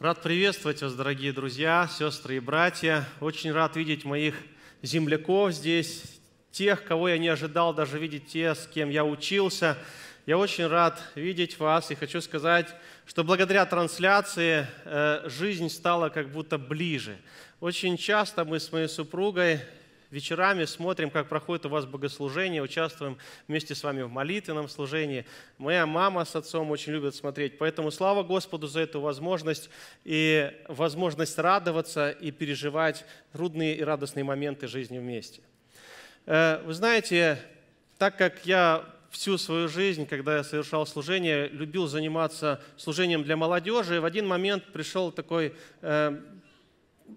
Рад приветствовать вас, дорогие друзья, сестры и братья. Очень рад видеть моих земляков здесь, тех, кого я не ожидал даже видеть, те, с кем я учился. Я очень рад видеть вас и хочу сказать, что благодаря трансляции э, жизнь стала как будто ближе. Очень часто мы с моей супругой вечерами смотрим, как проходит у вас богослужение, участвуем вместе с вами в молитвенном служении. Моя мама с отцом очень любят смотреть, поэтому слава Господу за эту возможность и возможность радоваться и переживать трудные и радостные моменты жизни вместе. Э, вы знаете, так как я всю свою жизнь, когда я совершал служение, любил заниматься служением для молодежи, и в один момент пришел такой э,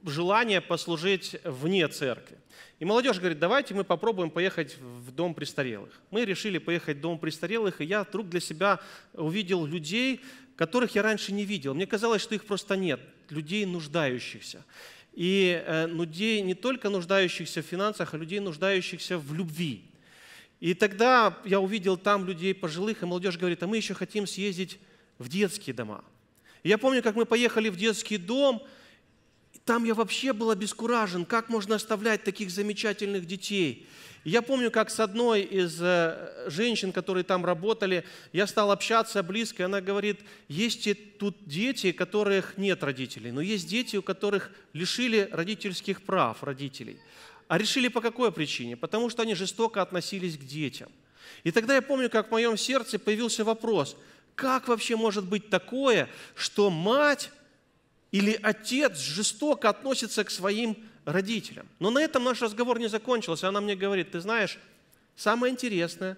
желание послужить вне церкви. И молодежь говорит, давайте мы попробуем поехать в дом престарелых. Мы решили поехать в дом престарелых, и я вдруг для себя увидел людей, которых я раньше не видел. Мне казалось, что их просто нет, людей нуждающихся. И э, ну, людей не только нуждающихся в финансах, а людей нуждающихся в любви. И тогда я увидел там людей пожилых, и молодежь говорит, а мы еще хотим съездить в детские дома. И я помню, как мы поехали в детский дом – там я вообще был обескуражен, как можно оставлять таких замечательных детей. Я помню, как с одной из э, женщин, которые там работали, я стал общаться близко, и она говорит, есть и тут дети, у которых нет родителей, но есть дети, у которых лишили родительских прав родителей. А решили по какой причине? Потому что они жестоко относились к детям. И тогда я помню, как в моем сердце появился вопрос, как вообще может быть такое, что мать или отец жестоко относится к своим родителям. Но на этом наш разговор не закончился. Она мне говорит, ты знаешь, самое интересное,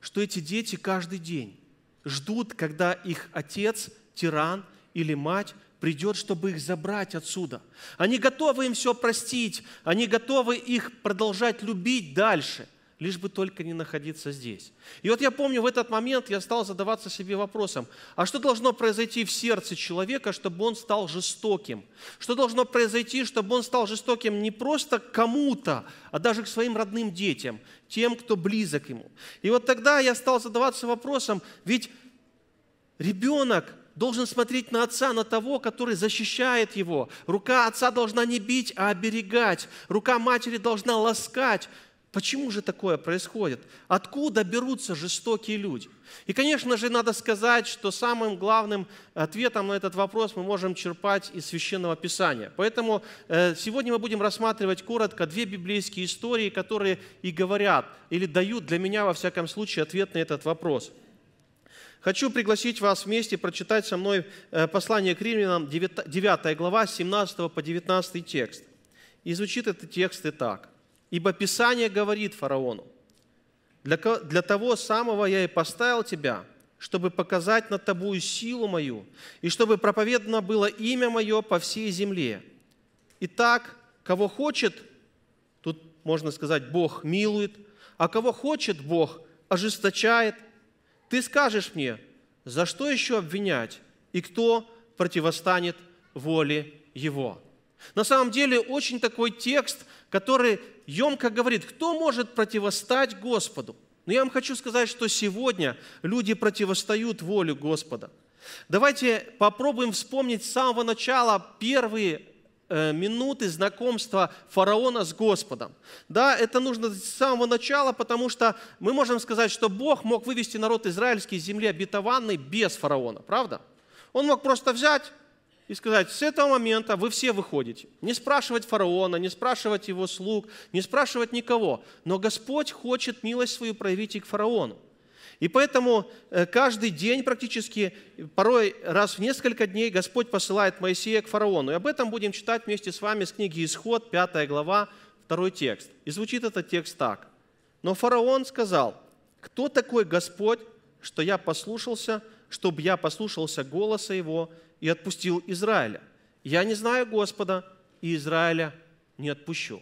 что эти дети каждый день ждут, когда их отец, тиран или мать придет, чтобы их забрать отсюда. Они готовы им все простить, они готовы их продолжать любить дальше лишь бы только не находиться здесь. И вот я помню, в этот момент я стал задаваться себе вопросом, а что должно произойти в сердце человека, чтобы он стал жестоким? Что должно произойти, чтобы он стал жестоким не просто кому-то, а даже к своим родным детям, тем, кто близок ему? И вот тогда я стал задаваться вопросом, ведь ребенок, должен смотреть на отца, на того, который защищает его. Рука отца должна не бить, а оберегать. Рука матери должна ласкать. Почему же такое происходит? Откуда берутся жестокие люди? И, конечно же, надо сказать, что самым главным э, ответом на этот вопрос мы можем черпать из Священного Писания. Поэтому э, сегодня мы будем рассматривать коротко две библейские истории, которые и говорят, или дают для меня, во всяком случае, ответ на этот вопрос. Хочу пригласить вас вместе прочитать со мной э, послание к римлянам, 9 глава, 17 по 19 текст. И звучит этот текст и так. Ибо Писание говорит фараону, для, для того самого я и поставил тебя, чтобы показать над тобою силу мою, и чтобы проповедано было имя мое по всей земле. Итак, кого хочет, тут можно сказать, Бог милует, а кого хочет, Бог ожесточает. Ты скажешь мне, за что еще обвинять, и кто противостанет воле Его?» На самом деле очень такой текст, который емко говорит, кто может противостать Господу. Но я вам хочу сказать, что сегодня люди противостают воле Господа. Давайте попробуем вспомнить с самого начала первые э, минуты знакомства фараона с Господом. Да, это нужно с самого начала, потому что мы можем сказать, что Бог мог вывести народ израильский из земли обетованной без фараона, правда? Он мог просто взять и сказать, с этого момента вы все выходите. Не спрашивать фараона, не спрашивать его слуг, не спрашивать никого. Но Господь хочет милость свою проявить и к фараону. И поэтому э, каждый день практически, порой раз в несколько дней Господь посылает Моисея к фараону. И об этом будем читать вместе с вами с книги «Исход», 5 глава, второй текст. И звучит этот текст так. «Но фараон сказал, кто такой Господь, что я послушался, чтобы я послушался голоса его и отпустил Израиля. Я не знаю Господа, и Израиля не отпущу.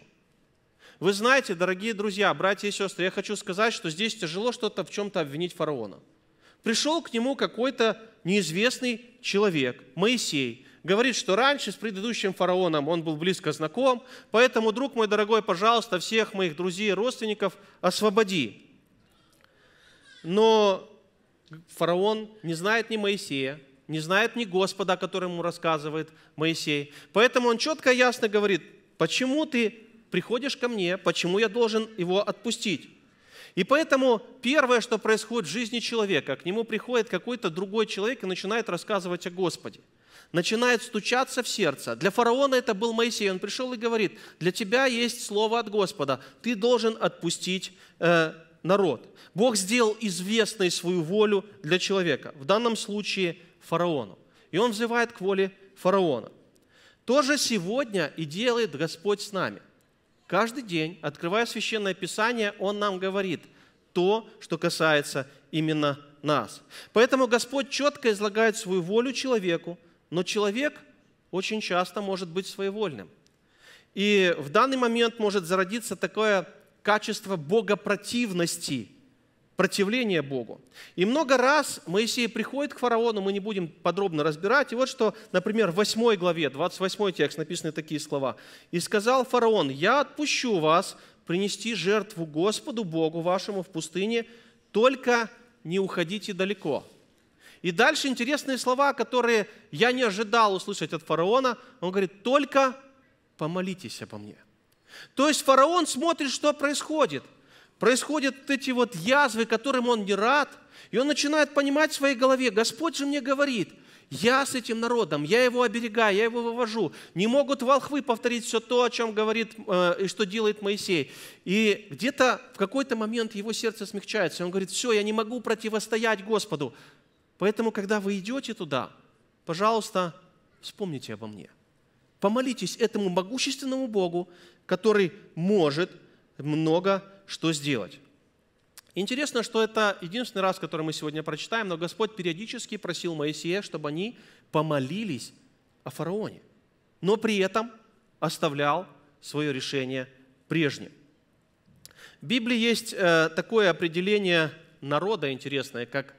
Вы знаете, дорогие друзья, братья и сестры, я хочу сказать, что здесь тяжело что-то в чем-то обвинить фараона. Пришел к нему какой-то неизвестный человек, Моисей, говорит, что раньше с предыдущим фараоном он был близко знаком, поэтому, друг мой дорогой, пожалуйста, всех моих друзей и родственников освободи. Но фараон не знает ни Моисея, не знает ни Господа, о котором ему рассказывает Моисей. Поэтому он четко и ясно говорит, почему ты приходишь ко мне, почему я должен его отпустить. И поэтому первое, что происходит в жизни человека, к нему приходит какой-то другой человек и начинает рассказывать о Господе. Начинает стучаться в сердце. Для фараона это был Моисей. Он пришел и говорит, для тебя есть слово от Господа. Ты должен отпустить э, народ. Бог сделал известной свою волю для человека. В данном случае – фараону. И он взывает к воле фараона. То же сегодня и делает Господь с нами. Каждый день, открывая Священное Писание, Он нам говорит то, что касается именно нас. Поэтому Господь четко излагает свою волю человеку, но человек очень часто может быть своевольным. И в данный момент может зародиться такое качество богопротивности – противление Богу. И много раз Моисей приходит к фараону, мы не будем подробно разбирать. И вот что, например, в 8 главе, 28 текст написаны такие слова. «И сказал фараон, я отпущу вас принести жертву Господу Богу вашему в пустыне, только не уходите далеко». И дальше интересные слова, которые я не ожидал услышать от фараона. Он говорит, только помолитесь обо мне. То есть фараон смотрит, что происходит происходят вот эти вот язвы, которым он не рад, и он начинает понимать в своей голове, Господь же мне говорит, я с этим народом, я его оберегаю, я его вывожу. Не могут волхвы повторить все то, о чем говорит э, и что делает Моисей. И где-то в какой-то момент его сердце смягчается, и он говорит, все, я не могу противостоять Господу. Поэтому, когда вы идете туда, пожалуйста, вспомните обо мне. Помолитесь этому могущественному Богу, который может много что сделать. Интересно, что это единственный раз, который мы сегодня прочитаем, но Господь периодически просил Моисея, чтобы они помолились о фараоне, но при этом оставлял свое решение прежним. В Библии есть э, такое определение народа интересное, как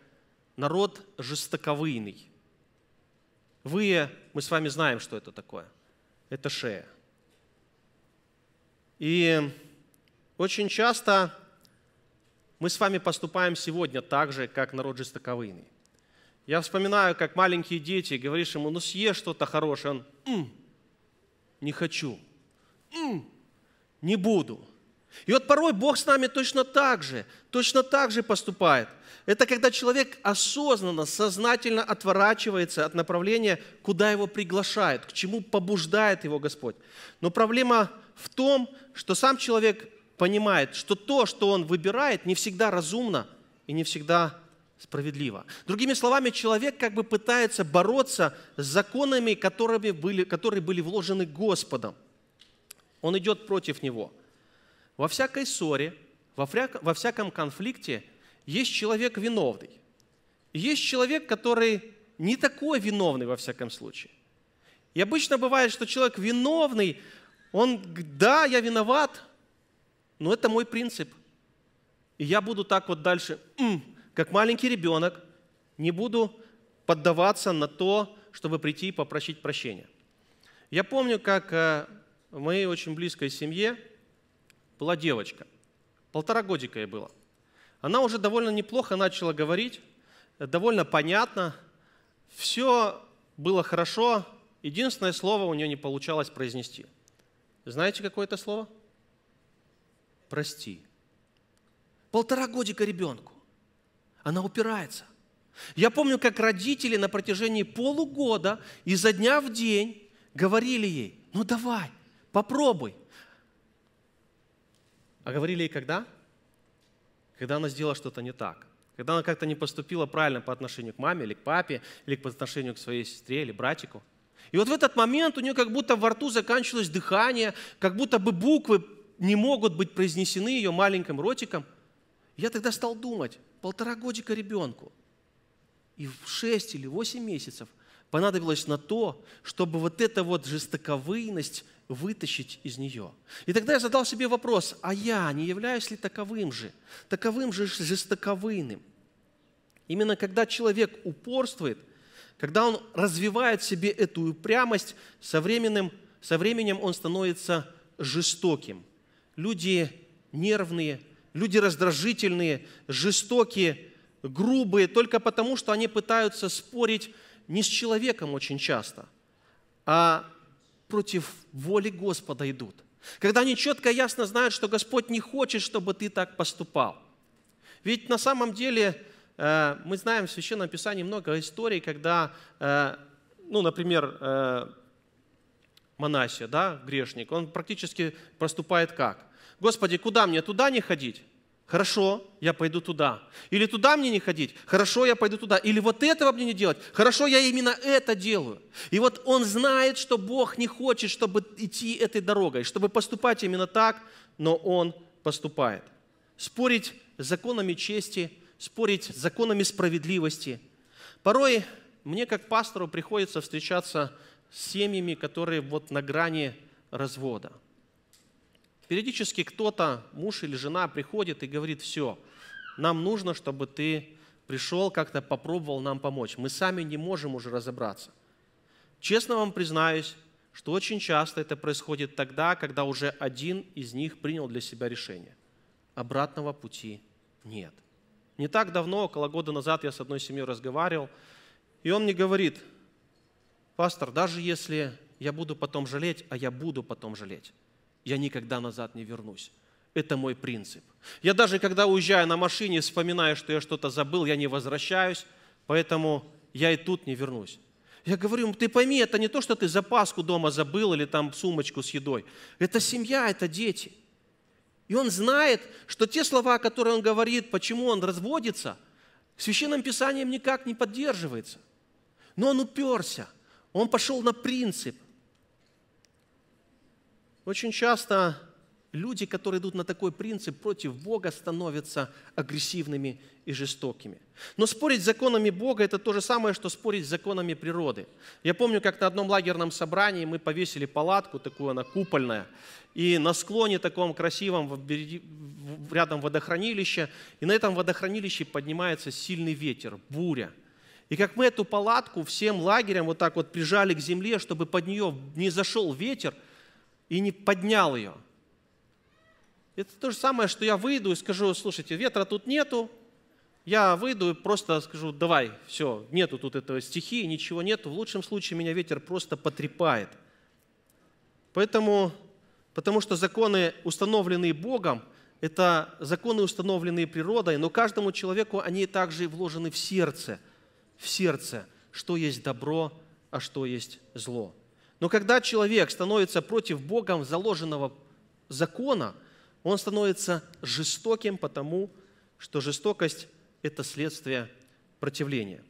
народ жестоковыйный. Вы, мы с вами знаем, что это такое. Это шея. И очень часто мы с вами поступаем сегодня так же, как народ жестоковыйный. Я вспоминаю, как маленькие дети, говоришь ему, ну съешь что-то хорошее, он, М, не хочу, М, не буду. И вот порой Бог с нами точно так же, точно так же поступает. Это когда человек осознанно, сознательно отворачивается от направления, куда его приглашает, к чему побуждает его Господь. Но проблема в том, что сам человек понимает, что то, что он выбирает, не всегда разумно и не всегда справедливо. Другими словами, человек как бы пытается бороться с законами, которыми были, которые были вложены Господом. Он идет против него. Во всякой ссоре, во, фряк, во всяком конфликте есть человек виновный. Есть человек, который не такой виновный во всяком случае. И обычно бывает, что человек виновный, он, да, я виноват, но это мой принцип. И я буду так вот дальше, как маленький ребенок, не буду поддаваться на то, чтобы прийти и попросить прощения. Я помню, как э, в моей очень близкой семье была девочка. Полтора годика ей было. Она уже довольно неплохо начала говорить, довольно понятно. Все было хорошо. Единственное слово у нее не получалось произнести. Знаете, какое это слово? – прости. Полтора годика ребенку. Она упирается. Я помню, как родители на протяжении полугода изо дня в день говорили ей, ну давай, попробуй. А говорили ей когда? Когда она сделала что-то не так. Когда она как-то не поступила правильно по отношению к маме или к папе, или по отношению к своей сестре или братику. И вот в этот момент у нее как будто во рту заканчивалось дыхание, как будто бы буквы не могут быть произнесены ее маленьким ротиком. Я тогда стал думать, полтора годика ребенку и в шесть или восемь месяцев понадобилось на то, чтобы вот эта вот жестоковыйность вытащить из нее. И тогда я задал себе вопрос, а я не являюсь ли таковым же, таковым же жестоковыйным? Именно когда человек упорствует, когда он развивает в себе эту упрямость, со временем, со временем он становится жестоким – люди нервные, люди раздражительные, жестокие, грубые, только потому, что они пытаются спорить не с человеком очень часто, а против воли Господа идут. Когда они четко и ясно знают, что Господь не хочет, чтобы ты так поступал. Ведь на самом деле э, мы знаем в Священном Писании много историй, когда, э, ну, например, э, Манасия, да, грешник, он практически проступает как? Господи, куда мне, туда не ходить? Хорошо, я пойду туда. Или туда мне не ходить? Хорошо, я пойду туда. Или вот этого мне не делать? Хорошо, я именно это делаю. И вот он знает, что Бог не хочет, чтобы идти этой дорогой, чтобы поступать именно так, но он поступает. Спорить с законами чести, спорить с законами справедливости. Порой мне, как пастору, приходится встречаться с семьями, которые вот на грани развода. Периодически кто-то, муж или жена, приходит и говорит, все, нам нужно, чтобы ты пришел, как-то попробовал нам помочь. Мы сами не можем уже разобраться. Честно вам признаюсь, что очень часто это происходит тогда, когда уже один из них принял для себя решение. Обратного пути нет. Не так давно, около года назад, я с одной семьей разговаривал, и он мне говорит, пастор, даже если я буду потом жалеть, а я буду потом жалеть, я никогда назад не вернусь. Это мой принцип. Я даже когда уезжаю на машине, вспоминаю, что я что-то забыл, я не возвращаюсь, поэтому я и тут не вернусь. Я говорю, ты пойми, это не то, что ты запаску дома забыл или там сумочку с едой. Это семья, это дети. И он знает, что те слова, которые он говорит, почему он разводится, Священным Писанием никак не поддерживается. Но он уперся – он пошел на принцип. Очень часто люди, которые идут на такой принцип против Бога, становятся агрессивными и жестокими. Но спорить с законами Бога – это то же самое, что спорить с законами природы. Я помню, как на одном лагерном собрании мы повесили палатку, такую она купольная, и на склоне таком красивом, рядом водохранилище, и на этом водохранилище поднимается сильный ветер, буря – и как мы эту палатку всем лагерям вот так вот прижали к земле, чтобы под нее не зашел ветер и не поднял ее. Это то же самое, что я выйду и скажу, слушайте, ветра тут нету, я выйду и просто скажу, давай, все, нету тут этого стихии, ничего нету. В лучшем случае меня ветер просто потрепает. Поэтому, потому что законы, установленные Богом, это законы, установленные природой, но каждому человеку они также вложены в сердце – в сердце, что есть добро, а что есть зло. Но когда человек становится против Богом заложенного закона, он становится жестоким, потому что жестокость – это следствие противления.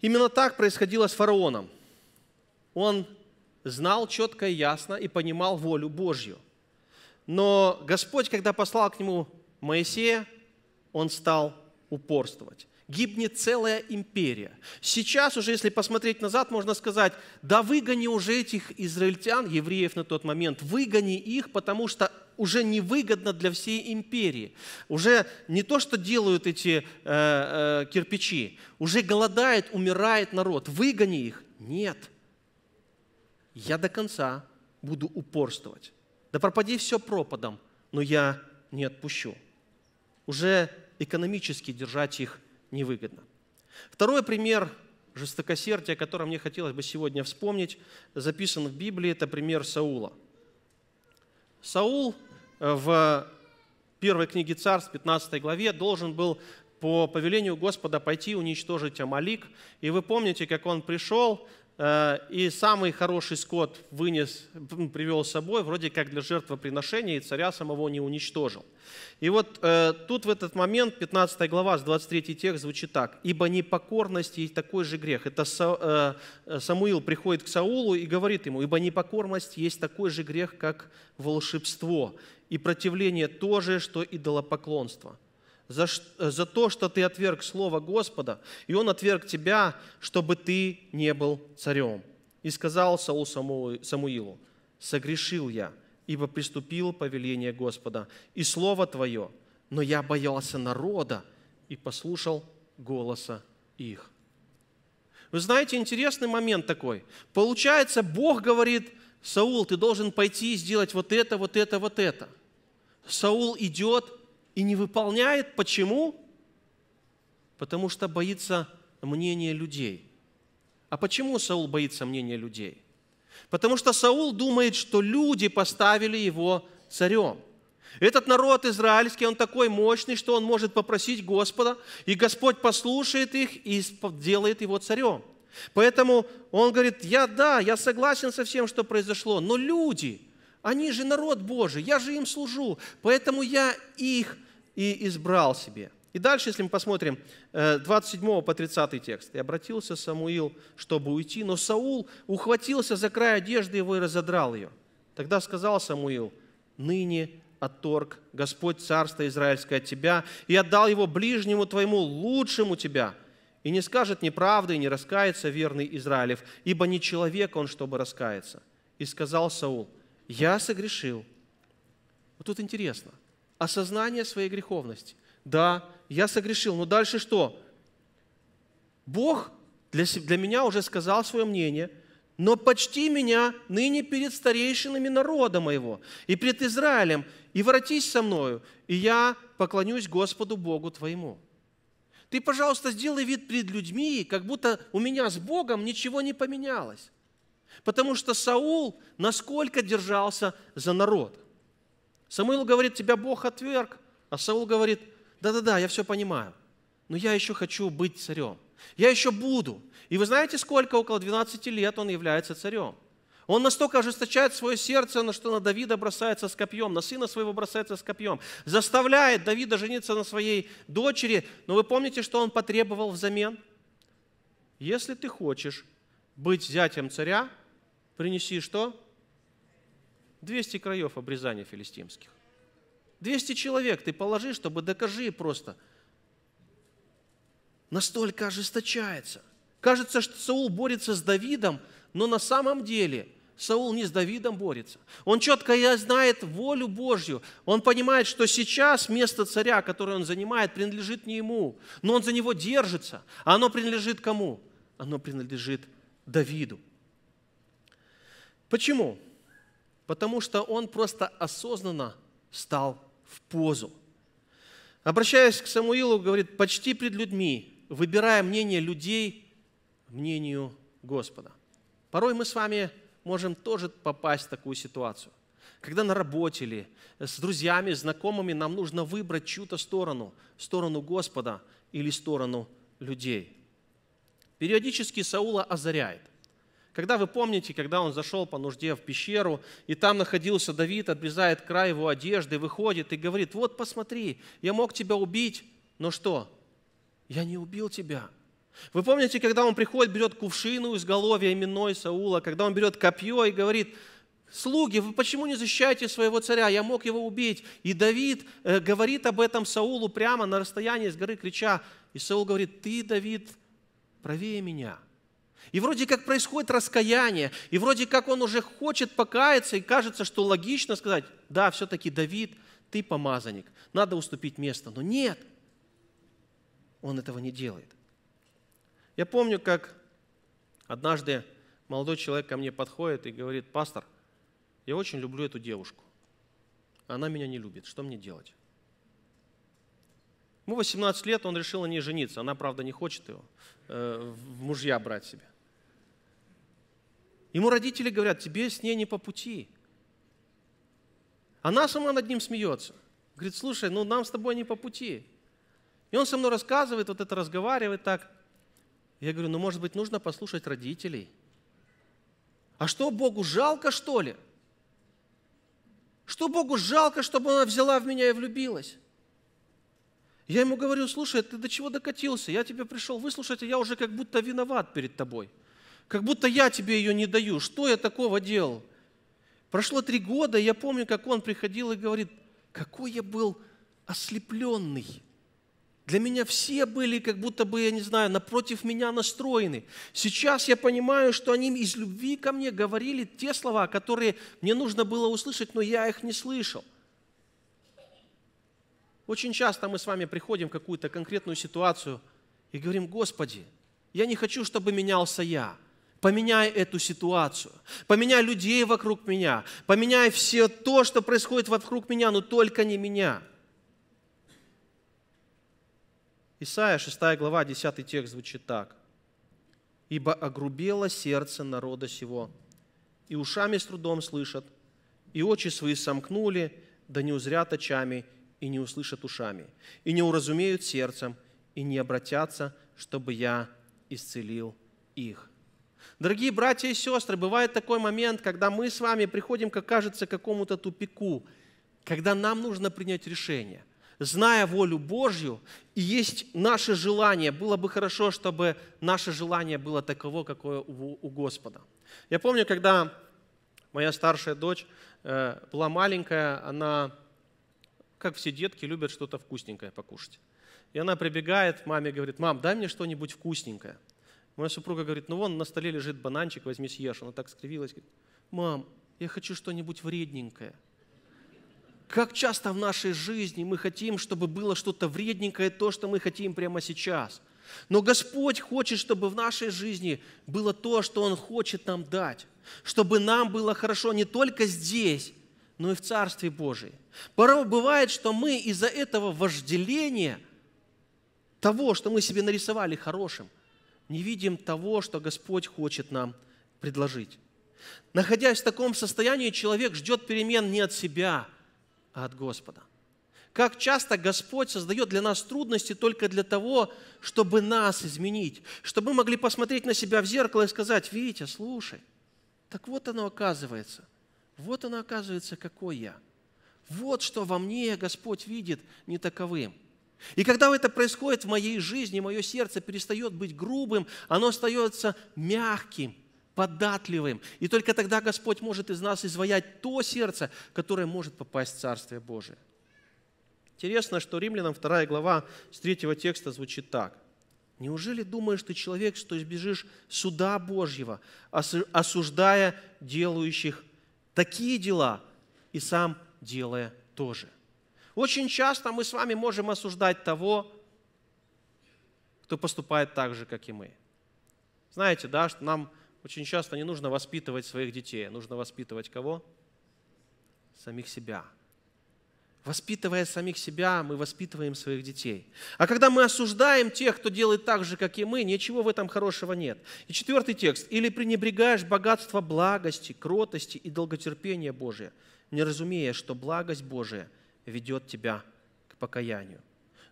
Именно так происходило с фараоном. Он знал четко и ясно и понимал волю Божью. Но Господь, когда послал к нему Моисея, он стал упорствовать гибнет целая империя. Сейчас уже, если посмотреть назад, можно сказать, да выгони уже этих израильтян, евреев на тот момент, выгони их, потому что уже невыгодно для всей империи. Уже не то, что делают эти э, э, кирпичи, уже голодает, умирает народ. Выгони их. Нет. Я до конца буду упорствовать. Да пропади все пропадом, но я не отпущу. Уже экономически держать их невыгодно. Второй пример жестокосердия, о котором мне хотелось бы сегодня вспомнить, записан в Библии, это пример Саула. Саул э, в первой книге Царств, 15 главе, должен был по повелению Господа пойти уничтожить Амалик. И вы помните, как он пришел, Э, и самый хороший скот вынес, ну, привел с собой, вроде как для жертвоприношения, и царя самого не уничтожил. И вот э, тут в этот момент 15 глава, с 23 тех звучит так. «Ибо непокорность есть такой же грех». Это Са, э, Самуил приходит к Саулу и говорит ему, «Ибо непокорность есть такой же грех, как волшебство, и противление то же, что идолопоклонство» за, за то, что ты отверг слово Господа, и он отверг тебя, чтобы ты не был царем. И сказал Саул Самуилу, согрешил я, ибо приступил повеление Господа, и слово твое, но я боялся народа и послушал голоса их. Вы знаете, интересный момент такой. Получается, Бог говорит, Саул, ты должен пойти и сделать вот это, вот это, вот это. Саул идет, и не выполняет. Почему? Потому что боится мнения людей. А почему Саул боится мнения людей? Потому что Саул думает, что люди поставили его царем. Этот народ израильский, он такой мощный, что он может попросить Господа, и Господь послушает их и делает его царем. Поэтому он говорит, я да, я согласен со всем, что произошло, но люди – они же народ Божий, я же им служу, поэтому я их и избрал себе». И дальше, если мы посмотрим, 27 э, по 30 текст. «И обратился Самуил, чтобы уйти, но Саул ухватился за край одежды его и разодрал ее. Тогда сказал Самуил, ныне отторг Господь Царство Израильское от тебя и отдал его ближнему твоему, лучшему тебя, и не скажет неправды, и не раскается верный Израилев, ибо не человек он, чтобы раскаяться. И сказал Саул – я согрешил. Вот тут интересно. Осознание своей греховности. Да, я согрешил, но дальше что? Бог для, для меня уже сказал свое мнение, но почти меня ныне перед старейшинами народа моего и пред Израилем, и воротись со мною, и я поклонюсь Господу Богу твоему. Ты, пожалуйста, сделай вид пред людьми, как будто у меня с Богом ничего не поменялось. Потому что Саул насколько держался за народ. Самуил говорит, тебя Бог отверг, а Саул говорит, да-да-да, я все понимаю, но я еще хочу быть царем. Я еще буду. И вы знаете, сколько? Около 12 лет он является царем. Он настолько ожесточает свое сердце, на что на Давида бросается с копьем, на сына своего бросается с копьем, заставляет Давида жениться на своей дочери. Но вы помните, что он потребовал взамен? Если ты хочешь быть зятем царя, принеси что? 200 краев обрезания филистимских. 200 человек ты положи, чтобы докажи просто. Настолько ожесточается. Кажется, что Саул борется с Давидом, но на самом деле – Саул не с Давидом борется. Он четко знает волю Божью. Он понимает, что сейчас место царя, которое он занимает, принадлежит не ему. Но он за него держится. А оно принадлежит кому? Оно принадлежит Давиду. Почему? Потому что он просто осознанно стал в позу. Обращаясь к Самуилу, говорит, почти пред людьми, выбирая мнение людей, мнению Господа. Порой мы с вами можем тоже попасть в такую ситуацию. Когда на работе или с друзьями, знакомыми нам нужно выбрать чью-то сторону, сторону Господа или сторону людей. Периодически Саула озаряет. Когда вы помните, когда он зашел по нужде в пещеру, и там находился Давид, отрезает край его одежды, выходит и говорит, вот посмотри, я мог тебя убить, но что? Я не убил тебя. Вы помните, когда он приходит, берет кувшину из головья именной Саула, когда он берет копье и говорит, «Слуги, вы почему не защищаете своего царя? Я мог его убить». И Давид э, говорит об этом Саулу прямо на расстоянии с горы, крича. И Саул говорит, «Ты, Давид, правее меня». И вроде как происходит раскаяние, и вроде как он уже хочет покаяться, и кажется, что логично сказать, да, все-таки Давид, ты помазанник, надо уступить место. Но нет, он этого не делает. Я помню, как однажды молодой человек ко мне подходит и говорит, пастор, я очень люблю эту девушку. Она меня не любит, что мне делать? Ему 18 лет, он решил на ней жениться. Она, правда, не хочет его э, в мужья брать себе. Ему родители говорят, тебе с ней не по пути. Она сама над ним смеется. Говорит, слушай, ну нам с тобой не по пути. И он со мной рассказывает, вот это разговаривает так. Я говорю, ну может быть нужно послушать родителей. А что Богу жалко, что ли? Что Богу жалко, чтобы она взяла в меня и влюбилась? Я ему говорю, слушай, ты до чего докатился? Я тебе пришел выслушать, и а я уже как будто виноват перед тобой – как будто я тебе ее не даю. Что я такого делал? Прошло три года, и я помню, как он приходил и говорит, какой я был ослепленный. Для меня все были, как будто бы, я не знаю, напротив меня настроены. Сейчас я понимаю, что они из любви ко мне говорили те слова, которые мне нужно было услышать, но я их не слышал. Очень часто мы с вами приходим в какую-то конкретную ситуацию и говорим, Господи, я не хочу, чтобы менялся я – Поменяй эту ситуацию. Поменяй людей вокруг меня. Поменяй все то, что происходит вокруг меня, но только не меня. Исайя 6 глава, 10 текст звучит так. «Ибо огрубело сердце народа сего, и ушами с трудом слышат, и очи свои сомкнули, да не узрят очами, и не услышат ушами, и не уразумеют сердцем, и не обратятся, чтобы я исцелил их». Дорогие братья и сестры, бывает такой момент, когда мы с вами приходим, как кажется, к какому-то тупику, когда нам нужно принять решение. Зная волю Божью, и есть наше желание, было бы хорошо, чтобы наше желание было таково, какое у Господа. Я помню, когда моя старшая дочь э, была маленькая, она, как все детки, любят что-то вкусненькое покушать. И она прибегает, маме говорит, мам, дай мне что-нибудь вкусненькое. Моя супруга говорит, ну вон на столе лежит бананчик, возьми съешь. Она так скривилась, говорит, мам, я хочу что-нибудь вредненькое. Как часто в нашей жизни мы хотим, чтобы было что-то вредненькое, то, что мы хотим прямо сейчас. Но Господь хочет, чтобы в нашей жизни было то, что Он хочет нам дать. Чтобы нам было хорошо не только здесь, но и в Царстве Божьем. Порой бывает, что мы из-за этого вожделения того, что мы себе нарисовали хорошим – не видим того, что Господь хочет нам предложить. Находясь в таком состоянии, человек ждет перемен не от себя, а от Господа. Как часто Господь создает для нас трудности только для того, чтобы нас изменить, чтобы мы могли посмотреть на себя в зеркало и сказать, видите, слушай, так вот оно оказывается, вот оно оказывается, какой я. Вот что во мне Господь видит не таковым. И когда это происходит в моей жизни, мое сердце перестает быть грубым, оно остается мягким, податливым. И только тогда Господь может из нас изваять то сердце, которое может попасть в Царствие Божие. Интересно, что Римлянам 2 глава с 3 текста звучит так. Неужели думаешь ты, человек, что избежишь суда Божьего, осуждая делающих такие дела и сам делая тоже? – очень часто мы с вами можем осуждать того, кто поступает так же, как и мы. Знаете, да, что нам очень часто не нужно воспитывать своих детей, нужно воспитывать кого? Самих себя. Воспитывая самих себя, мы воспитываем своих детей. А когда мы осуждаем тех, кто делает так же, как и мы, ничего в этом хорошего нет. И четвертый текст. «Или пренебрегаешь богатство благости, кротости и долготерпения Божия, не разумея, что благость Божия – ведет тебя к покаянию.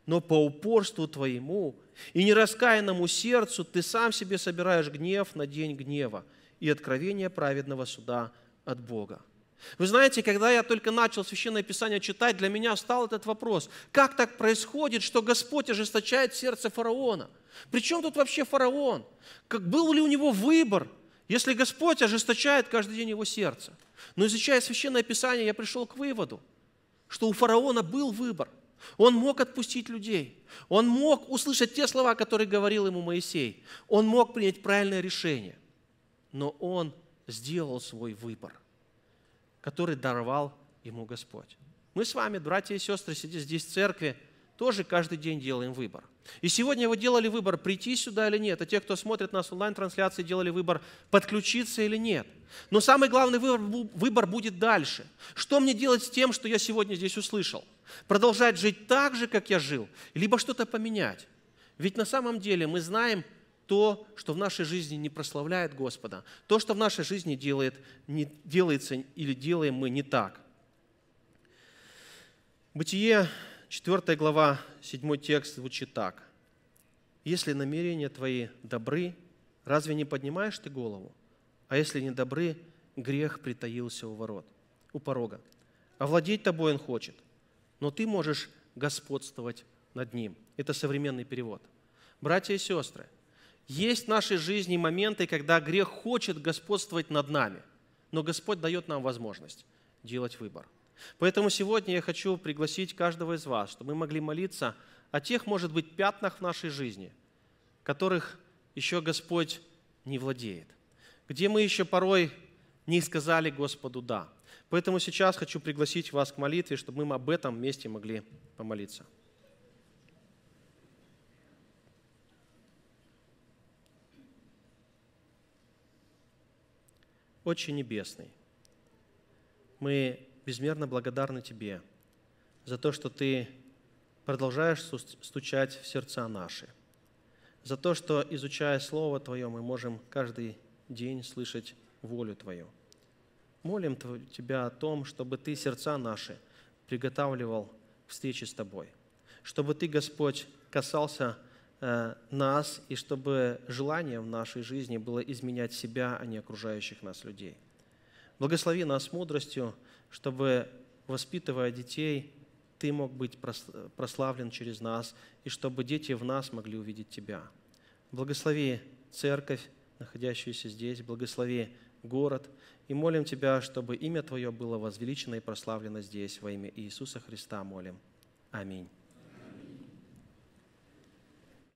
Но по упорству твоему и нераскаянному сердцу ты сам себе собираешь гнев на день гнева и откровение праведного суда от Бога. Вы знаете, когда я только начал Священное Писание читать, для меня встал этот вопрос. Как так происходит, что Господь ожесточает сердце фараона? Причем тут вообще фараон? Как, был ли у него выбор, если Господь ожесточает каждый день его сердце? Но изучая Священное Писание, я пришел к выводу – что у фараона был выбор. Он мог отпустить людей. Он мог услышать те слова, которые говорил ему Моисей. Он мог принять правильное решение. Но он сделал свой выбор, который даровал ему Господь. Мы с вами, братья и сестры, сидя здесь в церкви, тоже каждый день делаем выбор. И сегодня вы делали выбор, прийти сюда или нет. А те, кто смотрит нас онлайн-трансляции, делали выбор, подключиться или нет. Но самый главный выбор, выбор будет дальше. Что мне делать с тем, что я сегодня здесь услышал? Продолжать жить так же, как я жил? Либо что-то поменять? Ведь на самом деле мы знаем то, что в нашей жизни не прославляет Господа, то, что в нашей жизни делает, не, делается или делаем мы не так. Бытие 4 глава, 7 текст звучит так. «Если намерения твои добры, разве не поднимаешь ты голову? А если не добры, грех притаился у ворот, у порога. Овладеть тобой он хочет, но ты можешь господствовать над ним». Это современный перевод. Братья и сестры, есть в нашей жизни моменты, когда грех хочет господствовать над нами, но Господь дает нам возможность делать выбор – Поэтому сегодня я хочу пригласить каждого из вас, чтобы мы могли молиться о тех, может быть, пятнах в нашей жизни, которых еще Господь не владеет, где мы еще порой не сказали Господу «да». Поэтому сейчас хочу пригласить вас к молитве, чтобы мы об этом вместе могли помолиться. Очень Небесный, мы безмерно благодарны Тебе за то, что Ты продолжаешь стучать в сердца наши, за то, что, изучая Слово Твое, мы можем каждый день слышать волю Твою. Молим Тебя о том, чтобы Ты сердца наши приготавливал к встрече с Тобой, чтобы Ты, Господь, касался э, нас, и чтобы желание в нашей жизни было изменять себя, а не окружающих нас людей. Благослови нас мудростью, чтобы, воспитывая детей, ты мог быть прославлен через нас, и чтобы дети в нас могли увидеть Тебя. Благослови церковь, находящуюся здесь, благослови город, и молим Тебя, чтобы имя Твое было возвеличено и прославлено здесь во имя Иисуса Христа молим. Аминь.